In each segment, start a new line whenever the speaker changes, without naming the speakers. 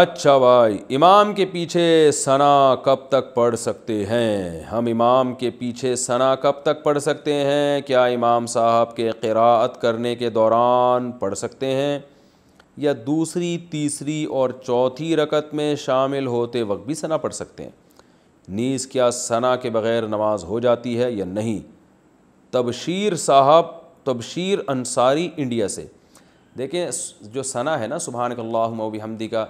अच्छा भाई इमाम के पीछे सना कब तक पढ़ सकते हैं हम इमाम के पीछे सना कब तक पढ़ सकते हैं क्या इमाम साहब के करात करने के दौरान पढ़ सकते हैं या दूसरी तीसरी और चौथी रकत में शामिल होते वक्त भी सना पढ़ सकते हैं नीज़ क्या सना के बग़ैर नमाज हो जाती है या नहीं तबशीर साहब तबशीर अंसारी इंडिया से देखें जो सना है ना हमदी का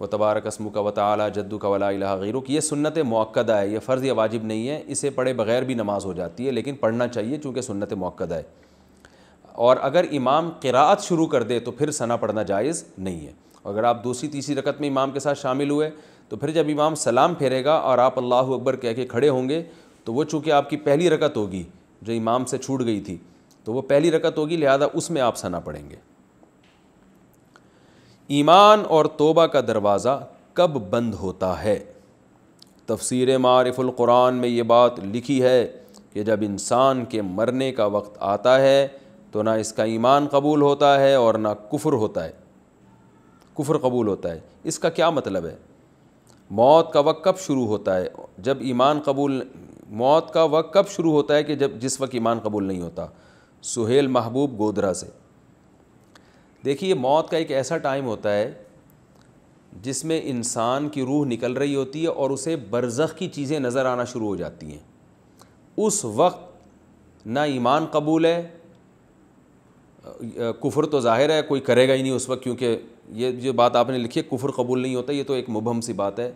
व तबारक असमुक व ताली जद्दू का वला गैरुक ये सुन्नत मौक़दा है ये फ़र्ज़ या वाजिब नहीं है इसे पढ़े बग़ैर भी नमाज़ हो जाती है लेकिन पढ़ना चाहिए चूँकि सुनत मौक़दा है और अगर इमाम करात शुरू कर दे तो फिर सना पढ़ना जायज़ नहीं है अगर आप दूसरी तीसरी रकत में इमाम के साथ शामिल हुए तो फिर जब इमाम सलाम फेरेगा और आप अल्लाह अकबर कह के खड़े होंगे तो वो चूँकि आपकी पहली रकत होगी जो इमाम से छूट गई थी तो वो पहली रकत होगी लिहाजा उसमें आप सना पढ़ेंगे ईमान और तोबा का दरवाज़ा कब बंद होता है तफसीर मारफ़ुल्क़ुरान में ये बात लिखी है कि जब इंसान के मरने का वक्त आता है तो ना इसका ईमान कबूल होता है और ना कुफ्र होता है कुफ्र कबूल होता है इसका क्या मतलब है मौत का वक्त कब शुरू होता है जब ईमान कबूल मौत का वक्त कब शुरू होता है कि जब जिस वक्त ईमान कबूल नहीं होता सुहेल महबूब गोदरा से देखिए मौत का एक ऐसा टाइम होता है जिसमें इंसान की रूह निकल रही होती है और उसे बरज़ की चीज़ें नज़र आना शुरू हो जाती हैं उस वक्त ना ईमान कबूल है कुफर तो ज़ाहिर है कोई करेगा ही नहीं उस वक्त क्योंकि ये जो बात आपने लिखी है कुफर कबूल नहीं होता ये तो एक मुबम सी बात है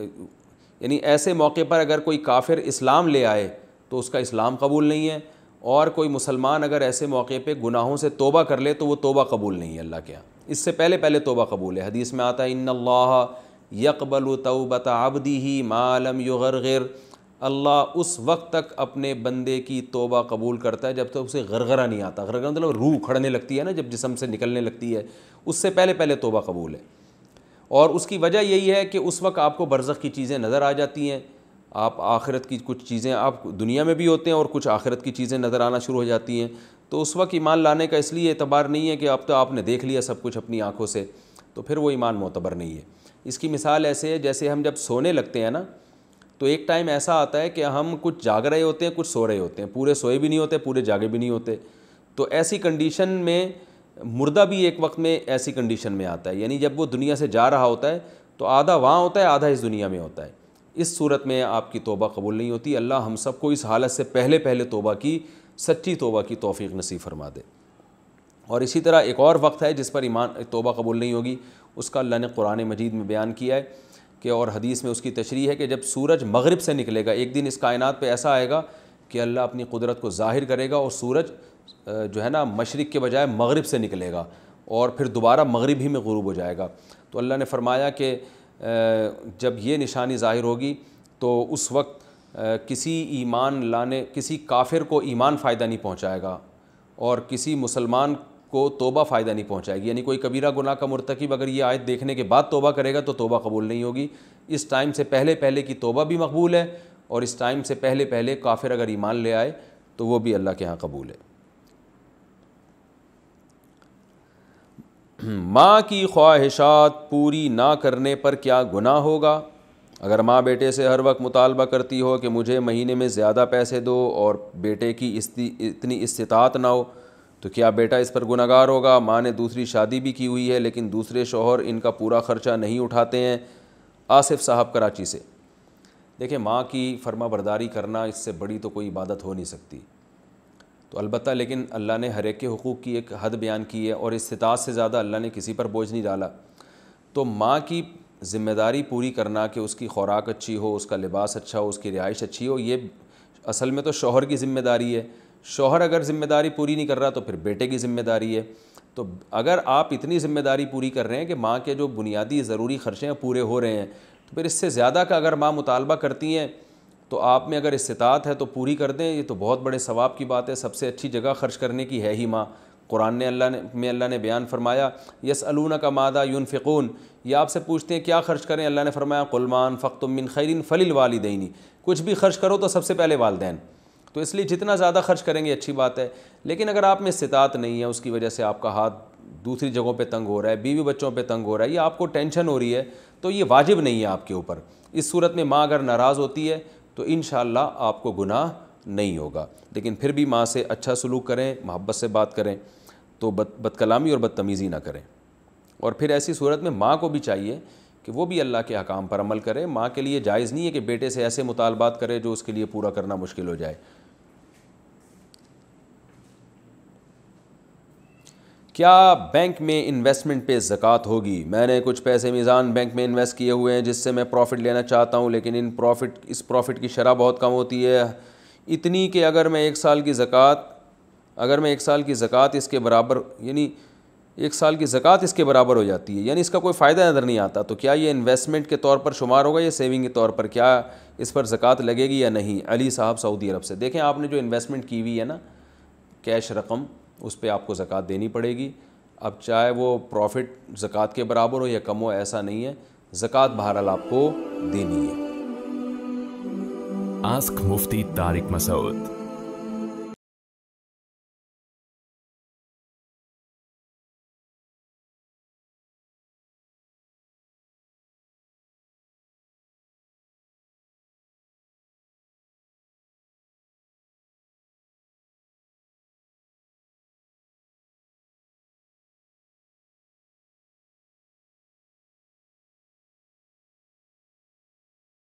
यानी ऐसे मौके पर अगर कोई काफिर इस्लाम ले आए तो उसका इस्लाम कबूल नहीं है और कोई मुसलमान अगर ऐसे मौके पे गुनाहों से तोबा कर ले तो वो तोबा कबूल नहीं है अल्लाह के यहाँ इससे पहले पहले तोबा कबूल है हदीस में आता है इन अल्लाह यकबल तोबत आबदी ही मालम युगर अल्लाह उस वक्त तक अपने बंदे की तोबा कबूल करता है जब तक तो उसे गरगरा नहीं आता गरगरा मतलब रूह खड़ने लगती है ना जब जिसम से निकलने लगती है उससे पहले पहले तोबा कबूल है और उसकी वजह यही है कि उस वक्त आपको बरसक़ की चीज़ें नज़र आ जाती हैं आप आखिरत की कुछ चीज़ें आप दुनिया में भी होते हैं और कुछ आखिरत की चीज़ें नज़र आना शुरू हो जाती हैं तो उस वक्त ईमान लाने का इसलिए एतबार नहीं है कि अब तो आपने देख लिया सब कुछ अपनी आँखों से तो फिर वो ईमान मोतबर नहीं है इसकी मिसाल ऐसे है जैसे हम जब सोने लगते हैं ना तो एक टाइम ऐसा आता है कि हम कुछ जाग रहे होते हैं कुछ सो रहे होते हैं पूरे सोए भी नहीं होते पूरे जागे भी नहीं होते तो ऐसी कंडीशन में मुर्दा भी एक वक्त में ऐसी कंडीशन में आता है यानी जब वो दुनिया से जा रहा होता है तो आधा वहाँ होता है आधा इस दुनिया में होता है इस सूरत में आपकी तोबा कबूल नहीं होती अल्लाह हम सब को इस हालत से पहले पहले तोबा की सच्ची तोबा की तोफ़ी नसीब फरमा दे और इसी तरह एक और वक्त है जिस पर ईमान तोबा कबूल नहीं होगी उसका अल्लाह ने कुरान मजीद में बयान किया है कि और हदीस में उसकी तशरी है कि जब सूरज मगरब से निकलेगा एक दिन इस कायनात पर ऐसा आएगा कि अल्लाह अपनी कुदरत को ज़ाहिर करेगा और सूरज जो है ना मशरक़ के बजाय मगरब से निकलेगा और फिर दोबारा मगरब ही में गरूब हो जाएगा तो अल्लाह ने फरमाया कि जब ये निशानी ज़ाहिर होगी तो उस वक्त किसी ईमान लाने किसी काफिर को ईमान फ़ायदा नहीं पहुंचाएगा और किसी मुसलमान को तोबा फ़ायदा नहीं पहुंचाएगी यानी कोई कबीरा गुनाह का मरतकब अगर ये आयत देखने के बाद तोबा करेगा तो तोबा कबूल नहीं होगी इस टाइम से पहले पहले की तोबा भी मकबूल है और इस टाइम से पहले पहले काफिर अगर ईमान ले आए तो वो भी अल्लाह के यहाँ कबूल है माँ की ख्वाहिशात पूरी ना करने पर क्या गुनाह होगा अगर माँ बेटे से हर वक्त मुतालबा करती हो कि मुझे महीने में ज़्यादा पैसे दो और बेटे की इतनी इस्तात ना हो तो क्या बेटा इस पर गुनागार होगा माँ ने दूसरी शादी भी की हुई है लेकिन दूसरे शोहर इनका पूरा ख़र्चा नहीं उठाते हैं आसिफ साहब कराची से देखिए माँ की फर्मा बरदारी करना इससे बड़ी तो कोई इबादत हो नहीं सकती तो अलबत् लेकिन अल्लाह ने हर एक के हकूक़ की एक हद बयान की है और इस्तात से ज़्यादा अल्लाह ने किसी पर बोझ नहीं डाला तो माँ की ज़िम्मेदारी पूरी करना कि उसकी खुराक अच्छी हो उसका लिबास अच्छा हो उसकी रिहाइश अच्छी हो ये असल में तो शोहर की ज़िम्मेदारी है शोहर अगर ज़िम्मेदारी पूरी नहीं कर रहा तो फिर बेटे की ज़िम्मेदारी है तो अगर आप इतनी ज़िम्मेदारी पूरी कर रहे हैं कि माँ के जो बुनियादी ज़रूरी ख़र्चे हैं पूरे हो रहे हैं तो फिर इससे ज़्यादा का अगर माँ मुतालबा करती हैं तो आप में अगर इस्तात है तो पूरी कर दें ये तो बहुत बड़े सवाब की बात है सबसे अच्छी जगह खर्च करने की है ही माँ कुरान ने अल्लाह ने में अल्लाह ने बयान फरमाया यस अलूना का मादा यून फ़िकून ये आपसे पूछते हैं क्या खर्च करें अल्लाह ने फरमाया कुलमान फ़ख्तमिन खैरिन वाली दैनी कुछ भी खर्च करो तो सबसे पहले वालदेन तो इसलिए जितना ज़्यादा खर्च करेंगे अच्छी बात है लेकिन अगर आप में इस्तात नहीं है उसकी वजह से आपका हाथ दूसरी जगहों पर तंग हो रहा है बीवी बच्चों पर तंग हो रहा है या आपको टेंशन हो रही है तो ये वाजिब नहीं है आपके ऊपर इस सूरत में माँ अगर नाराज़ होती है तो इन आपको गुनाह नहीं होगा लेकिन फिर भी माँ से अच्छा सलूक करें मोहब्बत से बात करें तो बद बदकलामी और बदतमीज़ी ना करें और फिर ऐसी सूरत में माँ को भी चाहिए कि वो भी अल्लाह के अकाम पर अमल करें माँ के लिए जायज़ नहीं है कि बेटे से ऐसे मुतालबात करें जो उसके लिए पूरा करना मुश्किल हो जाए क्या बैंक में इन्वेस्टमेंट पे ज़क़़त होगी मैंने कुछ पैसे मीज़ान बैंक में इन्वेस्ट किए हुए हैं जिससे मैं प्रॉफिट लेना चाहता हूँ लेकिन इन प्रॉफिट इस प्रॉफिट की शरह बहुत कम होती है इतनी कि अगर मैं एक साल की ज़क़़त अगर मैं एक साल की ज़क़़त इसके बराबर यानी एक साल की ज़क़़त इसके बराबर हो जाती है यानी इसका कोई फ़ायदा नज़र नहीं आता तो क्या ये इन्वेस्टमेंट के तौर पर शुमार होगा या सेविंग के तौर पर क्या इस पर ज़क़़त लगेगी या नहीं अली साहब सऊदी अरब से देखें आपने जो इन्वेस्टमेंट की हुई है ना कैश रकम उस पर आपको ज़क़़त देनी पड़ेगी अब चाहे वो प्रॉफिट ज़क़़त के बराबर हो या कम हो ऐसा नहीं है ज़क़़त बहरहाल आपको देनी है आस्क मुफ्ती तारिक मसूद